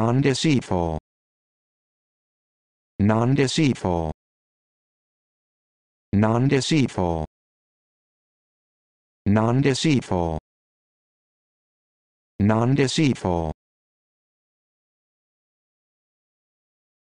non-deceitful non-deceitful non-deceitful non-deceitful non-deceitful